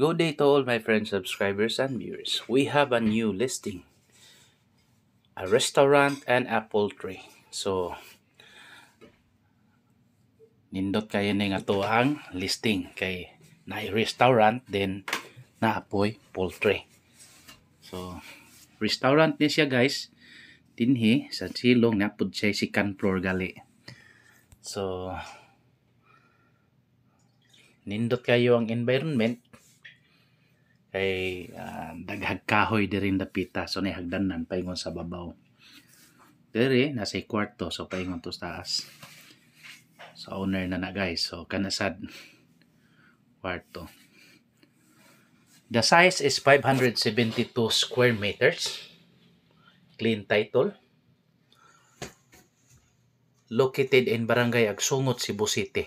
Good day to all my friends, subscribers, and viewers. We have a new listing. A restaurant and a poultry. So, nindot kayo ni nga to ang listing. Kay na restaurant, then naapoy poultry. So, restaurant niya siya guys. Dinhi, sa silong, napod siya si Canflor Gali. So, nindot kayo ang environment kay uh, daghag kahoy diri dapita so ni nan paingon sa babaw diri eh, nasa kwarto so paingon to sa taas so, owner na na guys so kanasad kwarto the size is 572 square meters clean title located in barangay Agsungot Cebu City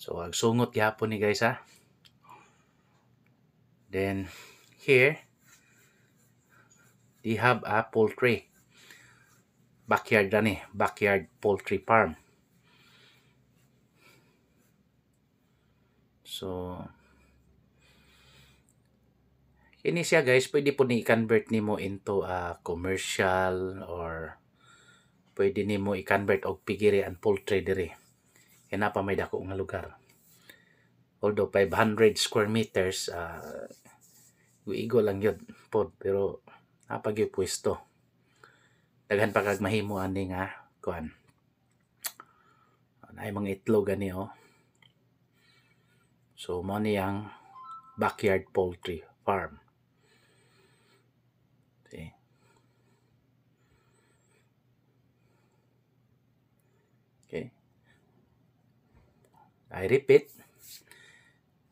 so Agsungot gihapon ni guys ha Then here, they have a poultry. Backyard na eh. Backyard poultry farm. So, kini siya guys, pwede po ni-convert nimo into a commercial or pwede nimo i-convert og pigiri and poultry diri. Kaya na pa may dako nga lugar. Although 500 square meters, uh, Uigo lang yun pod pero napag pwesto. Daghan pa kag mahimo ani nga kuan. Nay mga itlog ani oh. So mo ni ang backyard poultry farm. Okay. I repeat,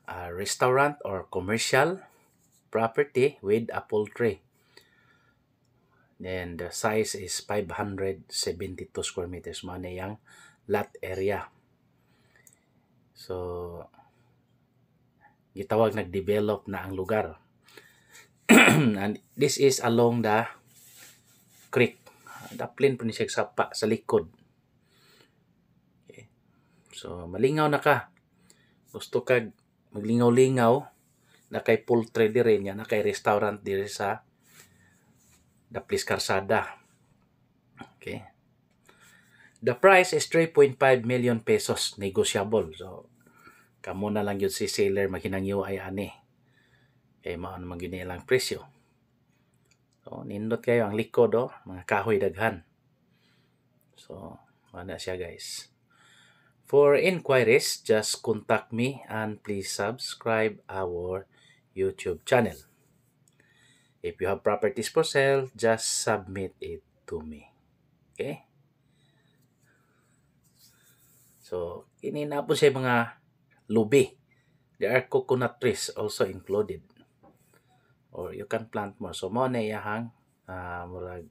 a restaurant or commercial property with a poultry. Then the size is 572 square meters. Mao na yung lot area. So, gitawag nag-develop na ang lugar. And this is along the creek. The plain po ni siya sa, pa, sa likod. Okay. So, malingaw na ka. Gusto ka maglingaw-lingaw na kay poultry diri niya na kay restaurant diri sa Daplis Karsada. Okay. The price is 3.5 million pesos negotiable. So kamo na lang yun si seller makinangyo ay ani. Kay mao na gyud ilang presyo. So nindot kayo ang likod oh, mga kahoy daghan. So mana siya guys. For inquiries, just contact me and please subscribe our YouTube channel. If you have properties for sale, just submit it to me. Okay? So, ininapon siya mga lubi. There are coconut trees also included. Or you can plant more. So, mo na iyahang uh, murag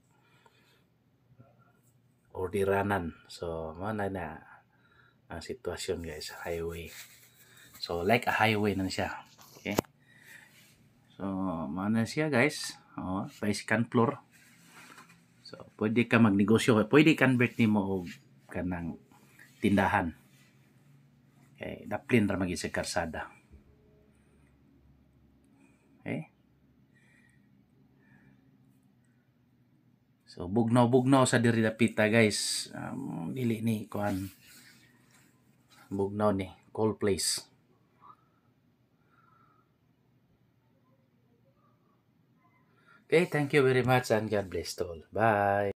ordiranan. So, mo na na ang sitwasyon guys, highway. So, like a highway na siya. So, mana siya guys. Oh, second floor. So, pwede ka magnegosyo. Pwede convert ni mo ka ng tindahan. Okay, daplin ra maging sa karsada. Okay. So, bugnaw-bugnaw sa diri dapita guys. Um, dili ni kuan bugnaw ni cold place. Okay, thank you very much and God bless to all. Bye!